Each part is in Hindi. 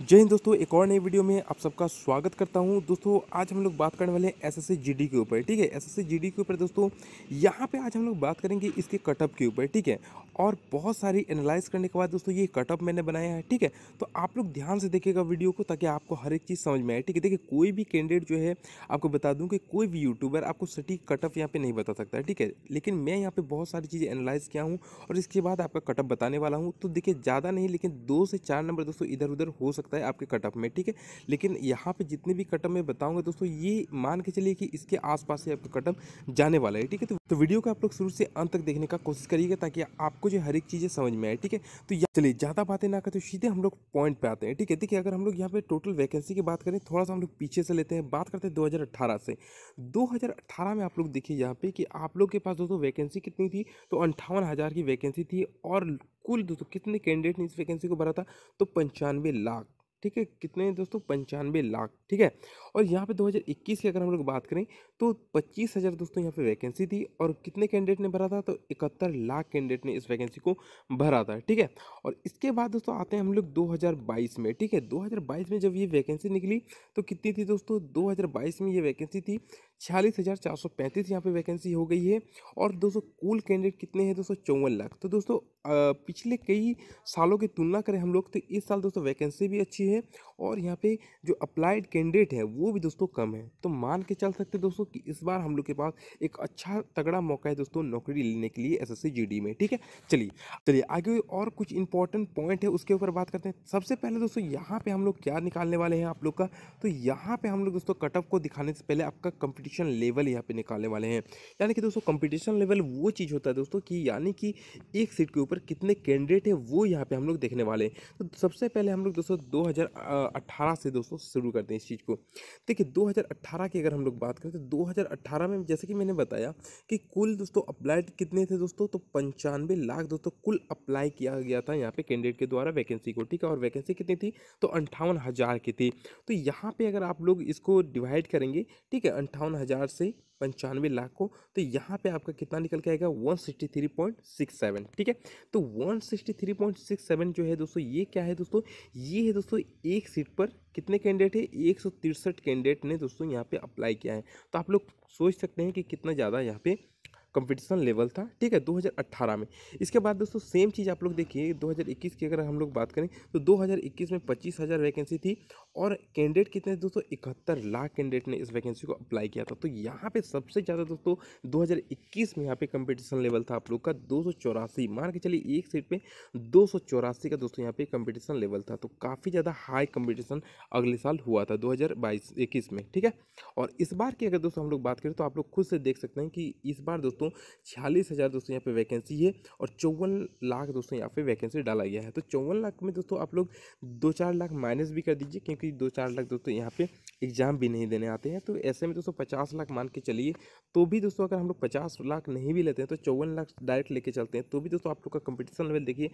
जय हिंद दोस्तों एक और नई वीडियो में आप सबका स्वागत करता हूं दोस्तों आज हम लोग बात करने वाले हैं एस एस जीडी के ऊपर ठीक है एस एस जीडी के ऊपर दोस्तों यहां पे आज हम लोग बात करेंगे इसके कटअप के ऊपर ठीक है और बहुत सारी एनालाइज करने के बाद दोस्तों ये कटअप मैंने बनाया है ठीक है तो आप लोग ध्यान से देखिएगा वीडियो को ताकि आपको हर एक चीज़ समझ में आए ठीक है देखिए कोई भी कैंडिडेट जो है आपको बता दूँ कि कोई भी यूट्यूबर आपको सटीक कटअप यहाँ पर नहीं बता सकता है ठीक है लेकिन मैं यहाँ पर बहुत सारी चीज़ें एनालाइज किया हूँ और इसके बाद आपका कटअप बताने वाला हूँ तो देखिए ज़्यादा नहीं लेकिन दो से चार नंबर दोस्तों इधर उधर हो सकता सकता है आपके कटअप में ठीक है लेकिन यहाँ पे जितने भी कटअप में बताऊँगा दोस्तों ये मान के चलिए कि इसके आसपास से आपका कटअप जाने वाला है ठीक है तो, तो वीडियो को आप लोग शुरू से अंत तक देखने का कोशिश करिएगा ताकि आपको जो हर एक चीज़ें समझ में आए ठीक है तो चलिए ज़्यादा बातें ना करते तो सीधे हम लोग पॉइंट पर आते हैं ठीक है देखिए अगर हम लोग यहाँ पर टोटल वैकेंसी की बात करें थोड़ा सा हम लोग पीछे से लेते हैं बात करते हैं दो से दो में आप लोग देखिए यहाँ पर कि आप लोग के पास दोस्तों वैकेंसी कितनी थी तो अंठावन की वैकेंसी थी और कुल दोस्तों कितने कैंडिडेट ने इस वैकेंसी को भरा था तो पंचानवे लाख ठीक है कितने दोस्तों पंचानवे लाख ठीक है और यहाँ पे 2021 की अगर हम लोग बात करें तो पच्चीस हज़ार दोस्तों यहाँ पे वैकेंसी थी और कितने कैंडिडेट ने भरा था तो इकहत्तर लाख कैंडिडेट ने इस वैकेंसी को भरा था ठीक है और इसके बाद दोस्तों आते हैं हम लोग 2022 में ठीक है 2022 में जब ये वैकेंसी निकली तो कितनी थी दोस्तों 2022 में ये वैकेंसी थी छियालीस हज़ार चार सौ पैंतीस यहाँ पर वैकेंसी हो गई है और दोस्तों कुल कैंडिडेट कितने हैं दोस्तों चौवन लाख तो दोस्तों पिछले कई सालों की तुलना करें हम लोग तो इस साल दोस्तों वैकेंसी भी अच्छी है और यहाँ पे जो अप्लाइड कैंडिडेट है वो वो भी दोस्तों कम है तो मान के चल सकते दोस्तों कि इस बार हम लोग के पास एक अच्छा तगड़ा मौका है दोस्तों नौकरी लेने के लिए एस एस में ठीक है चलिए चलिए आगे और कुछ इंपॉर्टेंट पॉइंट है उसके ऊपर बात करते हैं सबसे पहले दोस्तों यहाँ पर हम लोग क्या निकालने वाले हैं आप लोग का तो यहाँ पर हम लोग दोस्तों कटअप को दिखाने से पहले आपका कंपिटिशन लेवल यहाँ पे निकालने वाले हैं यानी कि दोस्तों कंपटीशन लेवल वो चीज़ होता है दोस्तों कि यानी कि एक सीट के ऊपर कितने कैंडिडेट है वो यहाँ पे हम लोग देखने वाले हैं तो सबसे पहले हम लोग दोस्तों दो से दोस्तों शुरू करते हैं इस चीज़ को देखिए 2018 की अगर हम लोग बात करें तो 2018 में जैसे कि मैंने बताया कि कुल दोस्तों अप्लाइड कितने थे दोस्तों तो पंचानवे लाख दोस्तों कुल अप्लाई किया गया था यहाँ पे कैंडिडेट के द्वारा वैकेंसी को ठीक है और वैकेंसी कितनी थी तो अंठावन हज़ार की थी तो यहाँ पर अगर आप लोग इसको डिवाइड करेंगे ठीक है अंठावन हज़ार से पंचानवे लाख को तो यहाँ पे आपका कितना निकल के आएगा one sixty three point six seven ठीक है तो one sixty three point six seven जो है दोस्तों ये क्या है दोस्तों ये है दोस्तों एक सीट पर कितने कैंडिडेट है एक सौ तिरसठ कैंडिडेट ने दोस्तों यहाँ पे अप्लाई किया है तो आप लोग सोच सकते हैं कि कितना ज़्यादा यहाँ पर कंपटीशन लेवल था ठीक है 2018 में इसके बाद दोस्तों सेम चीज़ आप लोग देखिए 2021 की अगर हम लोग बात करें तो 2021 में पच्चीस हज़ार वैकेंसी थी और कैंडिडेट कितने दोस्तों इकहत्तर लाख कैंडिडेट ने इस वैकेंसी को अप्लाई किया था तो यहाँ पे सबसे ज़्यादा दोस्तों 2021 में यहाँ पे कंपटीशन लेवल था आप लोग का दो मान के चलिए एक सीट पर दो का दोस्तों यहाँ पे कम्पिटिशन लेवल था तो काफ़ी ज़्यादा हाई कम्पिटिशन अगले साल हुआ था दो हज़ार में ठीक है और इस बार की अगर दोस्तों हम लोग बात करें तो आप लोग खुद से देख सकते हैं कि इस बार दोस्तों दोस्तों छियालीस हज़ार दोस्तों यहाँ पे वैकेंसी है और चौवन लाख दोस्तों यहाँ पे वैकेंसी डाला गया है तो चौवन लाख में दोस्तों आप लोग दो चार लाख माइनस भी कर दीजिए क्योंकि दो चार लाख दोस्तों यहाँ पे एग्ज़ाम भी नहीं देने आते हैं तो ऐसे में दोस्तों पचास लाख मान के चलिए तो भी दोस्तों अगर हम लोग पचास लाख नहीं भी लेते हैं तो चौवन लाख डायरेक्ट लेके चलते हैं तो भी दोस्तों आप लोग का कंपटीशन लेवल देखिए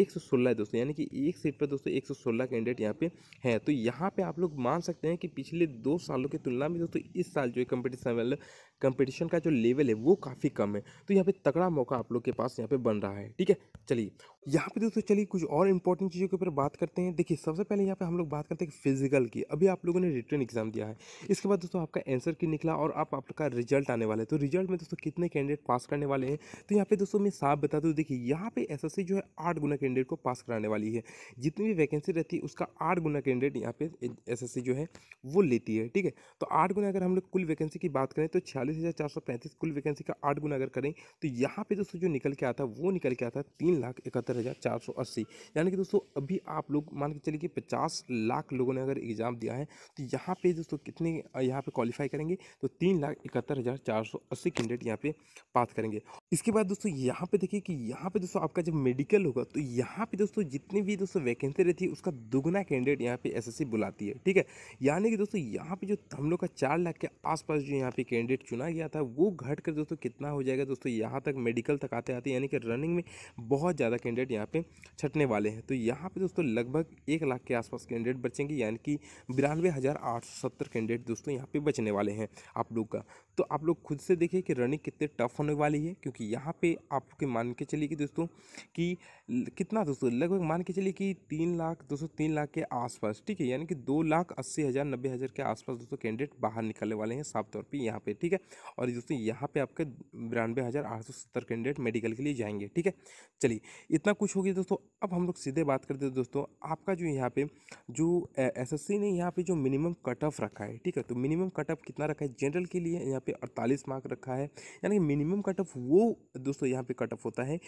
एक सौ सोलह है दोस्तों यानी कि एक सीट पर दोस्तों एक सौ सोलह कैंडिडेट यहाँ पे है तो यहाँ पे आप लोग मान सकते हैं कि पिछले दो सालों की तुलना में दोस्तों इस साल जो है कंपटीशन लेवल कंपटीशन का जो लेवल है वो काफ़ी कम है तो यहाँ पे तगड़ा मौका आप लोग के पास यहाँ पे बन रहा है ठीक है चलिए यहाँ पे दोस्तों चलिए कुछ और इंपॉर्टेंट चीज़ों के ऊपर बात करते हैं देखिए सबसे पहले यहाँ पे हम लोग बात करते हैं फिजिकल की अभी आप लोगों ने रिटर्न एग्जाम दिया है इसके बाद दोस्तों आपका आंसर की निकला और आप आपका रिजल्ट आने वाला है तो रिजल्ट में दोस्तों कितने कैंडिडेट पास करने वाले हैं तो यहाँ पे दोस्तों मैं साफ बता दूँ देखिए यहाँ पे एस जो है आठ गुना कैंडिडेट को पास कराने वाली है जितनी भी वैकेंसी रहती है उसका आठ गुना कैंडिडेट यहाँ पे एस जो है वो लेती है ठीक है तो आठ गुना अगर हम लोग कुल वैकेंसी की बात करें तो छियालीस कुल वैकेंसी का आठ गुना अगर करें तो यहाँ पे दोस्तों जो निकल के आता है वो निकल के आता है तीन लाख इकहत्तर सत्तर हज़ार चार सौ अस्सी यानी कि दोस्तों अभी आप लोग मान के चलिए कि पचास लाख लोगों ने अगर एग्ज़ाम दिया है तो यहाँ पे दोस्तों कितने यहाँ पे क्वालिफाई करेंगे तो तीन लाख इकहत्तर हज़ार चार सौ अस्सी कैंडिडेट यहाँ पे पास करेंगे इसके बाद दोस्तों यहाँ पर देखिए कि यहाँ पर दोस्तों आपका जब मेडिकल होगा तो यहाँ पे दोस्तों जितनी भी दोस्तों वैकेंसी रहती है उसका दुगना कैंडिडेट यहाँ पे एस बुलाती है ठीक है यानी कि दोस्तों यहाँ पे जो हम लोग का चार लाख के आसपास जो यहाँ पे कैंडिडेट चुना गया था वो घट कर दोस्तों कितना हो जाएगा दोस्तों यहाँ तक मेडिकल तक आते आते यानी कि रनिंग में बहुत ज़्यादा कैंडिडेट कैंडिडेट यहाँ पे छटने वाले हैं तो यहाँ पे दोस्तों लगभग एक लाख के आसपास कैंडिडेट बचेंगे यानी कि बिरानवे हज़ार आठ सौ सत्तर कैंडिडेट दोस्तों यहाँ पे बचने वाले हैं आप लोग का तो आप लोग खुद से देखिए कि रनिंग कितने टफ होने वाली है क्योंकि यहाँ पे आपके मान के चलिए कि दोस्तों कि कितना दोस्तों लगभग मान के चलिए कि तीन लाख दोस्तों तीन लाख के आसपास ठीक है यानी कि दो लाख अस्सी हज़ार नब्बे हज़ार के आसपास दोस्तों कैंडिडेट बाहर निकलने वाले हैं साफ तौर पर यहाँ पर ठीक है और दोस्तों यहाँ पर आपके बिरानवे हज़ार आठ सौ सत्तर कैंडिडेट मेडिकल के लिए जाएंगे ठीक है चलिए इतना कुछ हो गया दोस्तों अब हम लोग सीधे बात करते हैं दोस्तों आपका जो यहाँ पे जो एस ने यहाँ पर जो मिनिमम कट ऑफ रखा है ठीक है तो मिनिमम कट ऑफ कितना रखा है जनरल के लिए यहाँ पे 48 मार्क रखा है यानी मिनिमम कट ऑफ वो दोस्तों यहाँ पे कट ऑफ होता है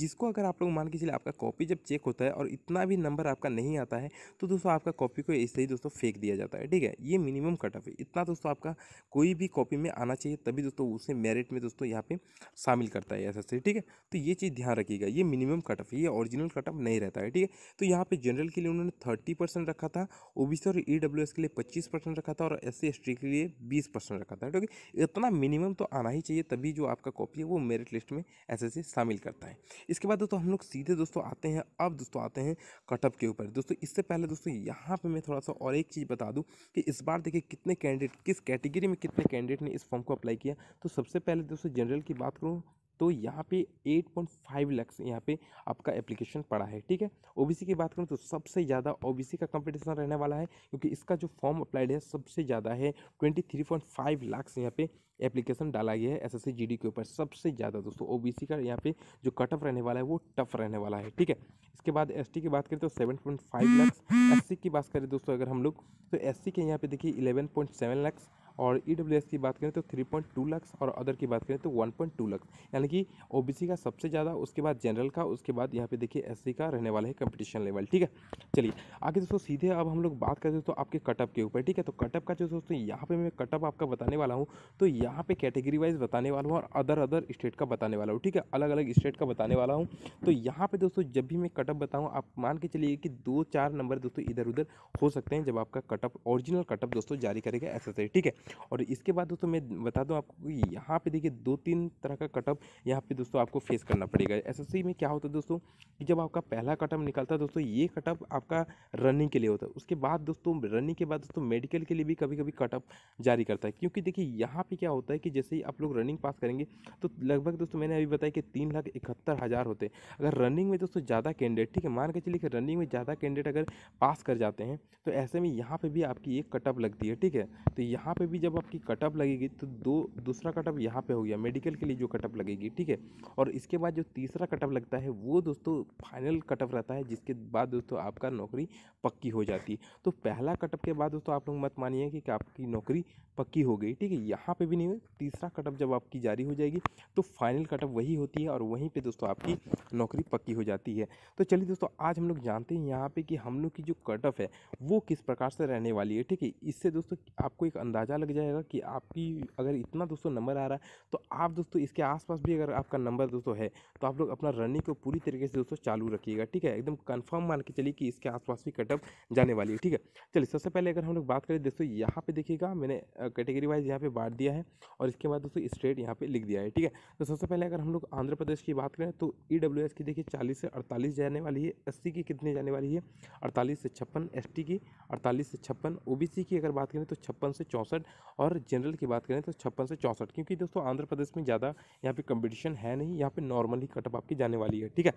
जिसको अगर आप लोग मान के चलिए आपका कॉपी जब चेक होता है और इतना भी नंबर आपका नहीं आता है तो दोस्तों आपका कॉपी को ऐसे ही दोस्तों फेंक दिया जाता है ठीक है ये मिनिमम कट ऑफ है इतना दोस्तों आपका कोई भी कॉपी में आना चाहिए तभी दोस्तों उसे मेरिट में दोस्तों यहाँ पर शामिल करता है ऐसा ठीक है तो ये चीज़ ध्यान रखिएगा ये मिनिमम कट ऑफ ये ऑरिजिनल कट ऑफ नहीं रहता है ठीक है तो यहाँ पर जनरल के लिए उन्होंने थर्टी रखा था ओ और ई के लिए पच्चीस रखा था और एस सी के लिए बीस परसेंट रखा था ठीक है इतना मिनिमम तो आना ही चाहिए तभी जो आपका कॉपी है वो मेरिट लिस्ट में ऐसे शामिल करता है इसके बाद दोस्तों हम लोग सीधे दोस्तों आते हैं अब दोस्तों आते हैं कटअप के ऊपर दोस्तों इससे पहले दोस्तों यहाँ पर मैं थोड़ा सा और एक चीज़ बता दूँ कि इस बार देखिए कितने कैंडिडेट किस कैटेगरी में कितने कैंडिडेट ने इस फॉर्म को अप्लाई किया तो सबसे पहले दोस्तों जनरल की बात करूँ तो यहाँ पे 8.5 फाइव लैक्स यहाँ पे आपका एप्लीकेशन पड़ा है ठीक है ओबीसी की बात करूँ तो सबसे ज़्यादा ओबीसी का कंपटीशन रहने वाला है क्योंकि इसका जो फॉर्म अप्लाइड है सबसे ज़्यादा है 23.5 फाइव लैक्स यहाँ पे एप्लीकेशन डाला गया है एसएससी जीडी के ऊपर सबसे ज़्यादा दोस्तों ओ का यहाँ पे जो कट ऑफ रहने वाला है वो टफ रहने वाला है ठीक है इसके बाद एस की बात करें तो 7.5 लाख एससी की बात करें दोस्तों अगर हम लोग तो एस के यहाँ पे देखिए इलेवन पॉइंट लैक्स और ई e की बात करें तो थ्री पॉइंट टू लाख और अदर की बात करें तो वन पॉइंट टू लाख यानी कि ओ का सबसे ज़्यादा उसके बाद जनरल का उसके बाद यहाँ पे देखिए एस का रहने वाला है कंपटीशन लेवल ठीक है चलिए आगे दोस्तों सीधे अब हम लोग बात करते हैं तो आपके कटअप के ऊपर ठीक है तो कटअप का जो दोस्तों यहाँ पर मैं कटअप आपका बताने वाला हूँ तो यहाँ पर कैटेगरी वाइज बताने वाला हूँ और अदर अदर स्टेट का बताने वाला हूँ ठीक है अलग अलग स्टेट का बताने वाला हूँ तो यहाँ पर दोस्तों जब भी मैं कटअप बताऊँ आप मान के चलिए कि दो चार नंबर दोस्तों इधर उधर हो सकते हैं जब आपका कटअप ऑरिजिनल कटअप दोस्तों जारी करेगा ऐसा ठीक है और इसके बाद दोस्तों मैं बता दूं आपको कि यहाँ पे देखिए दो तीन तरह का कटअप यहाँ पे दोस्तों आपको फेस करना पड़ेगा एसएससी में क्या होता है दोस्तों कि जब आपका पहला कटअप निकलता है दोस्तों ये कटअप आपका रनिंग के लिए होता है उसके बाद दोस्तों रनिंग के बाद दोस्तों मेडिकल के लिए भी कभी कभी कटअप जारी करता है क्योंकि देखिए यहाँ पर क्या होता है कि जैसे ही आप लोग रनिंग पास करेंगे तो लगभग दोस्तों मैंने अभी बताया कि तीन लाख इकहत्तर हज़ार होते हैं अगर रनिंग में दोस्तों ज़्यादा कैंडिडेट ठीक है मान के चलिए कि रनिंग में ज़्यादा कैंडिडेट अगर पास कर जाते हैं तो ऐसे में यहाँ पर भी आपकी एक कटअप लगती है ठीक है तो यहाँ पर भी जब आपकी कटअप लगेगी तो दो दूसरा कटअप यहाँ पे हो गया मेडिकल के लिए जो कटअप लगेगी ठीक है और इसके बाद जो तीसरा कटअप लगता है वो दोस्तों फाइनल कटअप रहता है जिसके बाद दोस्तों आपका नौकरी पक्की हो जाती है तो पहला कटअप के बाद दोस्तों आप लोग मत मानिए कि आपकी नौकरी पक्की हो गई ठीक है यहाँ पर भी नहीं हुई तीसरा कटअप जब आपकी जारी हो जाएगी तो फाइनल कटअप वही होती है और वहीं पर दोस्तों आपकी नौकरी पक्की हो जाती है तो चलिए दोस्तों आज हम लोग जानते हैं यहाँ पर कि हम लोग की जो कटअप है वो किस प्रकार से रहने वाली है ठीक है इससे दोस्तों आपको एक अंदाज़ा लग जाएगा कि आपकी अगर इतना दोस्तों नंबर आ रहा है तो आप दोस्तों इसके आसपास भी अगर आपका नंबर दोस्तों है तो आप लोग अपना रनिंग को पूरी तरीके से दोस्तों चालू रखिएगा ठीक है एकदम कन्फर्म मान के चलिए कि इसके आसपास भी कटअप जाने वाली है ठीक है चलिए सबसे पहले अगर हम लोग बात करें दोस्तों यहाँ पर देखिएगा मैंने कैटेगरी वाइज यहाँ पर बांट दिया है और इसके बाद दोस्तों स्टेट यहाँ पर लिख दिया है ठीक है तो सबसे पहले अगर हम लोग आंध्र प्रदेश की बात करें तो ई की देखिए चालीस से अड़तालीस जाने वाली है एस की कितनी जाने वाली है अड़तालीस से छप्पन एस की अड़तालीस से छप्पन ओबीसी की अगर बात करें तो छप्पन से चौंसठ और जनरल की बात करें तो छप्पन से चौंसठ क्योंकि दोस्तों आंध्र प्रदेश में ज़्यादा यहाँ पे कंपटीशन है नहीं यहाँ पे नॉर्मली कटअप आपकी जाने वाली है ठीक है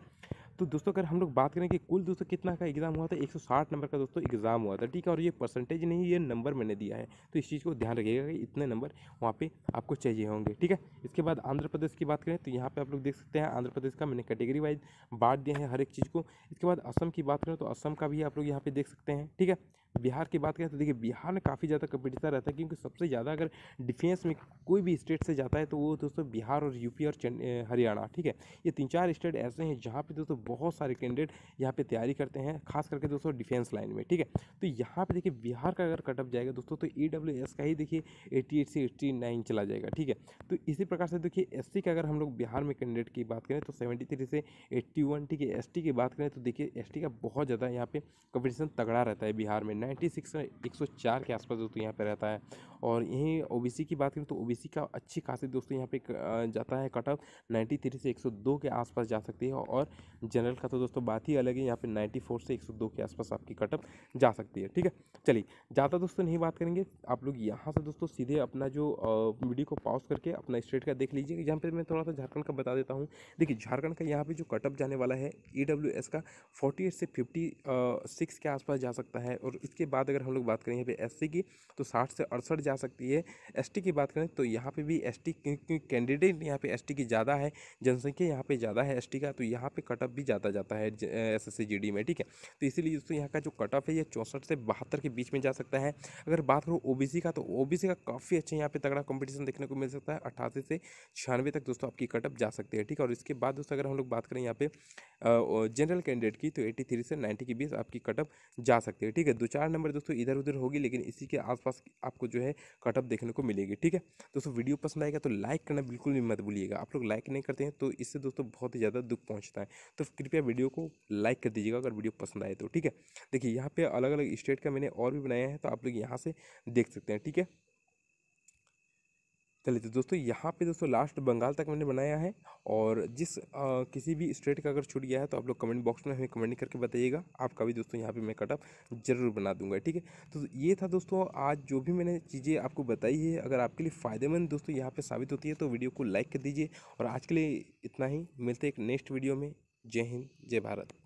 तो दोस्तों अगर हम लोग बात करें कि कुल दोस्तों कितना का एग्ज़ाम हुआ था 160 नंबर का दोस्तों एग्ज़ाम हुआ था ठीक है और ये परसेंटेज नहीं ये नंबर मैंने दिया है तो इस चीज़ को ध्यान रखिएगा कि इतने नंबर वहाँ पर आपको चाहिए होंगे ठीक है इसके बाद आंध्र प्रदेश की बात करें तो यहाँ पर आप लोग देख सकते हैं आंध्र प्रदेश का मैंने कैटेगरी वाइज बांट दिया है हर एक चीज़ को इसके बाद असम की बात करें तो असम का भी आप लोग यहाँ पर देख सकते हैं ठीक है बिहार की बात करें तो देखिए बिहार में काफ़ी ज़्यादा कंपटीशन रहता है क्योंकि सबसे ज़्यादा अगर डिफेंस में कोई भी स्टेट से जाता है तो वो दोस्तों बिहार और यूपी और हरियाणा ठीक है ये तीन चार स्टेट ऐसे हैं जहाँ पे दोस्तों बहुत सारे कैंडिडेट यहाँ पे तैयारी करते हैं खास करके दोस्तों डिफेंस लाइन में ठीक है तो यहाँ पे देखिए बिहार का अगर कटअप जाएगा दोस्तों तो ई का ही देखिए एट्टी से एट्टी चला जाएगा ठीक है तो इसी प्रकार से देखिए एस का अगर हम लोग बिहार में कैंडिडेट की बात करें तो सेवेंटी से एट्टी ठीक है एस की बात करें तो देखिए एस का बहुत ज़्यादा यहाँ पे कंपटीशन तगड़ा रहता है बिहार में नाइन्टी सिक्स के आसपास दोस्तों यहाँ पे रहता है और यहीं ओ की बात करें तो ओ का अच्छी खासी दोस्तों यहाँ पे जाता है कटअप नाइन्टी से एक के आसपास जा सकती है और जनरल का तो दोस्तों बात ही अलग है यहाँ पे 94 से 102 के आसपास आपकी कटअप जा सकती है ठीक है चलिए ज़्यादा दोस्तों नहीं बात करेंगे आप लोग यहाँ से दोस्तों सीधे अपना जो वीडियो को पॉज करके अपना स्टेट का देख लीजिए यहाँ पर मैं थोड़ा सा झारखंड का बता देता हूँ देखिए झारखंड का यहाँ पर जो कटअप जाने वाला है ई e का फोर्टी से फिफ्टी सिक्स के आसपास जा सकता है और इसके बाद अगर हम लोग बात करें यहाँ पर एस की तो साठ से अड़सठ जा सकती है एस की बात करें तो यहाँ पर भी एस कैंडिडेट यहाँ पे एस की ज़्यादा है जनसंख्या यहाँ पर ज़्यादा है एस का तो यहाँ पर कटअप भी जाता जाता है एस एस जी डी में ठीक है तो इसीलिए दोस्तों यहाँ का जो कट ऑफ है ये चौंसठ से बहत्तर के बीच में जा सकता है अगर बात करूँ ओ का तो ओ का काफ़ी अच्छा यहाँ पे तगड़ा कॉम्पिटिशन देखने को मिल सकता है अठासी से छियानवे तक दोस्तों आपकी कट ऑफ जा सकती है ठीक है और इसके बाद दोस्तों अगर हम लोग बात करें यहाँ पे जनरल कैंडिडेट की तो एट्टी थ्री से नाइन्टी के बीच आपकी कटअप जा सकती है ठीक है दो चार नंबर दोस्तों इधर उधर होगी लेकिन इसी के आसपास आपको जो है कटअप देखने को मिलेगी ठीक है दोस्तों वीडियो पसंद आएगा तो लाइक करना बिल्कुल भी मत भूलिएगा आप लोग लाइक नहीं करते हैं तो इससे दोस्तों बहुत ही ज़्यादा दुख पहुँचता है तो कृपया वीडियो को लाइक कर दीजिएगा अगर वीडियो पसंद आए तो ठीक है देखिए यहाँ पे अलग अलग स्टेट का मैंने और भी बनाया है तो आप लोग यहाँ से देख सकते हैं ठीक है चलिए तो दोस्तों यहाँ पे दोस्तों लास्ट बंगाल तक मैंने बनाया है और जिस आ, किसी भी स्टेट का अगर छूट गया है तो आप लोग कमेंट बॉक्स में हमें कमेंट करके बताइएगा आपका भी दोस्तों यहाँ पे मैं कटअप जरूर बना दूंगा ठीक है तो ये था दोस्तों आज जो भी मैंने चीज़ें आपको बताई है अगर आपके लिए फ़ायदेमंद दोस्तों यहाँ पर साबित होती है तो वीडियो को लाइक कर दीजिए और आज के लिए इतना ही मिलते एक नेक्स्ट वीडियो में जय हिंद जय भारत